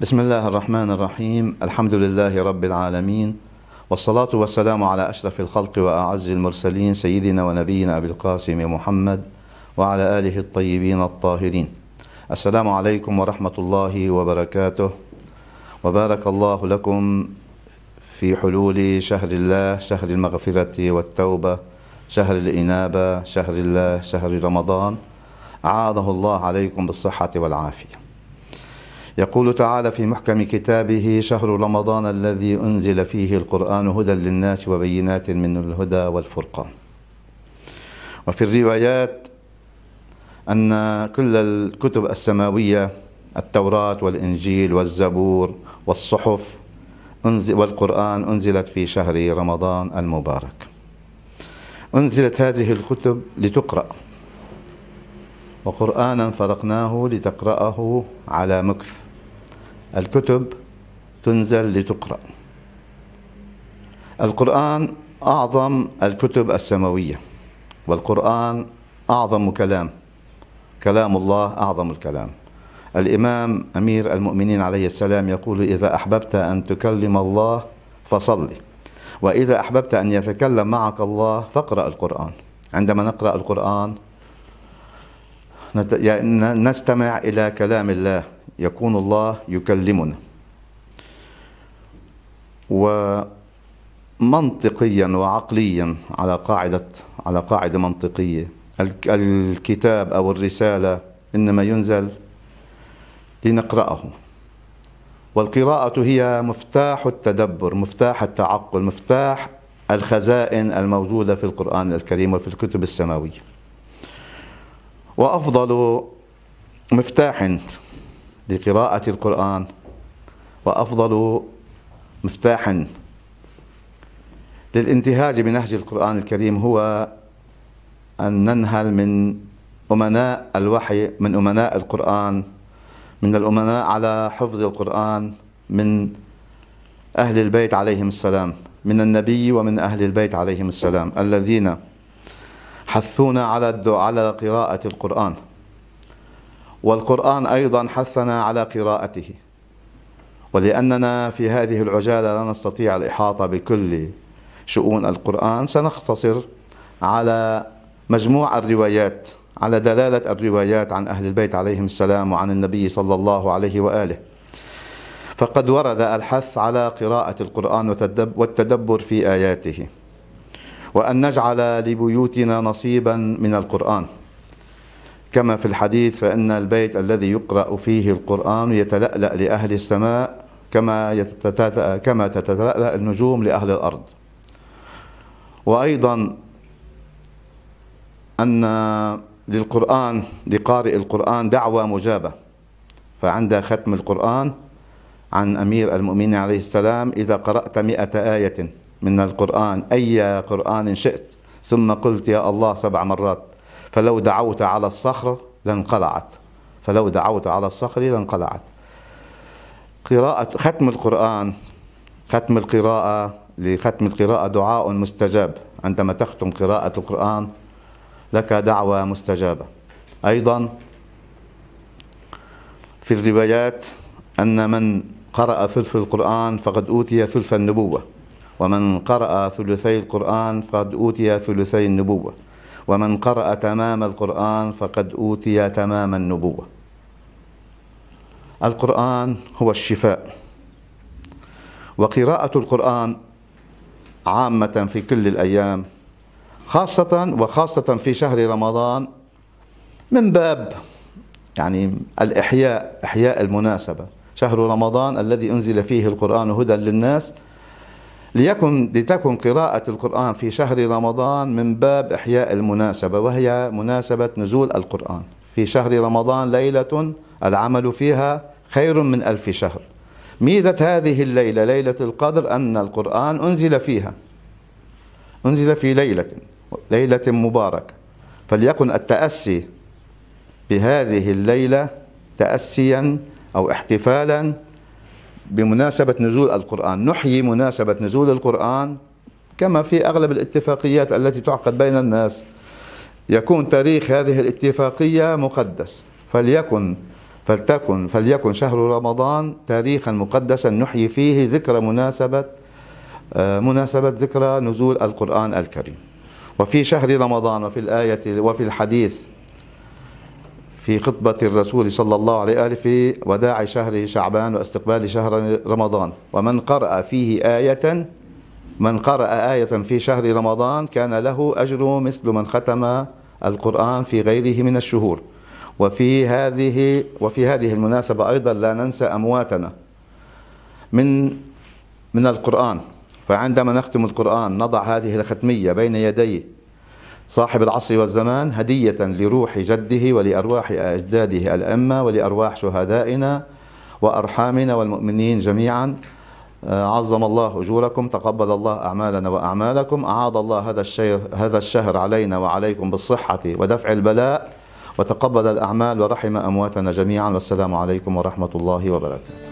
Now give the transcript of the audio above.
بسم الله الرحمن الرحيم الحمد لله رب العالمين والصلاة والسلام على أشرف الخلق وأعز المرسلين سيدنا ونبينا أبي القاسم محمد وعلى آله الطيبين الطاهرين السلام عليكم ورحمة الله وبركاته وبارك الله لكم في حلول شهر الله شهر المغفرة والتوبة شهر الإنابة شهر الله شهر رمضان أعاده الله عليكم بالصحة والعافية يقول تعالى في محكم كتابه شهر رمضان الذي أنزل فيه القرآن هدى للناس وبينات من الهدى والفرقان وفي الروايات أن كل الكتب السماوية التوراة والإنجيل والزبور والصحف والقرآن أنزلت في شهر رمضان المبارك أنزلت هذه الكتب لتقرأ وقرآنا فرقناه لتقرأه على مكث الكتب تنزل لتقرأ القرآن أعظم الكتب السماوية والقرآن أعظم كلام كلام الله أعظم الكلام الإمام أمير المؤمنين عليه السلام يقول إذا أحببت أن تكلم الله فصلي وإذا أحببت أن يتكلم معك الله فاقرأ القرآن عندما نقرأ القرآن نستمع إلى كلام الله يكون الله يكلمنا ومنطقيا وعقليا على قاعدة على قاعدة منطقية الكتاب أو الرسالة إنما ينزل لنقرأه والقراءة هي مفتاح التدبر مفتاح التعقل مفتاح الخزائن الموجودة في القرآن الكريم وفي الكتب السماوية وأفضل مفتاح لقراءة القرآن وأفضل مفتاح للانتهاج بنهج القرآن الكريم هو أن ننهل من أمناء الوحي من أمناء القرآن من الأمناء على حفظ القرآن من أهل البيت عليهم السلام من النبي ومن أهل البيت عليهم السلام الذين حثونا على على قراءة القرآن والقرآن أيضا حثنا على قراءته ولأننا في هذه العجالة لا نستطيع الإحاطة بكل شؤون القرآن سنختصر على مجموع الروايات على دلالة الروايات عن أهل البيت عليهم السلام وعن النبي صلى الله عليه وآله فقد ورد الحث على قراءة القرآن والتدبر في آياته وأن نجعل لبيوتنا نصيبا من القرآن كما في الحديث فإن البيت الذي يقرأ فيه القرآن يتلألأ لأهل السماء كما كما تتلألأ النجوم لأهل الأرض وأيضا أن للقرآن لقارئ القرآن دعوة مجابة فعند ختم القرآن عن أمير المؤمنين عليه السلام إذا قرأت مئة آية من القرآن أي قرآن شئت ثم قلت يا الله سبع مرات فلو دعوت على الصخر لانقلعت فلو دعوت على الصخر لانقلعت قراءة ختم القرآن ختم القراءة لختم القراءة دعاء مستجاب عندما تختم قراءة القرآن لك دعوة مستجابة أيضا في الروايات أن من قرأ ثلث القرآن فقد أوتي ثلث النبوة ومن قرأ ثلثي القرآن فقد أوتي ثلثي النبوة ومن قرأ تمام القرآن فقد أوتي تمام النبوة القرآن هو الشفاء وقراءة القرآن عامة في كل الأيام خاصة وخاصة في شهر رمضان من باب يعني الإحياء إحياء المناسبة شهر رمضان الذي أنزل فيه القرآن هدى للناس ليكن لتكن قراءة القرآن في شهر رمضان من باب إحياء المناسبة وهي مناسبة نزول القرآن في شهر رمضان ليلة العمل فيها خير من ألف شهر ميزة هذه الليلة ليلة القدر أن القرآن أنزل فيها أنزل في ليلة ليلة مباركة فليكن التأسي بهذه الليلة تأسيا أو احتفالا بمناسبة نزول القرآن نحيي مناسبة نزول القرآن كما في أغلب الاتفاقيات التي تعقد بين الناس يكون تاريخ هذه الاتفاقية مقدس فليكن فلتكن فليكن شهر رمضان تاريخا مقدسا نحيي فيه ذكرى مناسبة آه، مناسبة ذكرى نزول القرآن الكريم وفي شهر رمضان وفي الآية وفي الحديث في خطبة الرسول صلى الله عليه وآله في وداع شهر شعبان واستقبال شهر رمضان ومن قرأ فيه آية من قرأ آية في شهر رمضان كان له أجر مثل من ختم القرآن في غيره من الشهور وفي هذه وفي هذه المناسبة أيضا لا ننسى أمواتنا من من القرآن فعندما نختم القرآن نضع هذه الختمية بين يديه صاحب العصر والزمان هدية لروح جده ولأرواح أجداده الأمة ولأرواح شهدائنا وأرحامنا والمؤمنين جميعا آه، عظم الله أجوركم تقبل الله أعمالنا وأعمالكم أعاد الله هذا الشهر, هذا الشهر علينا وعليكم بالصحة ودفع البلاء وتقبل الأعمال ورحم أمواتنا جميعا والسلام عليكم ورحمة الله وبركاته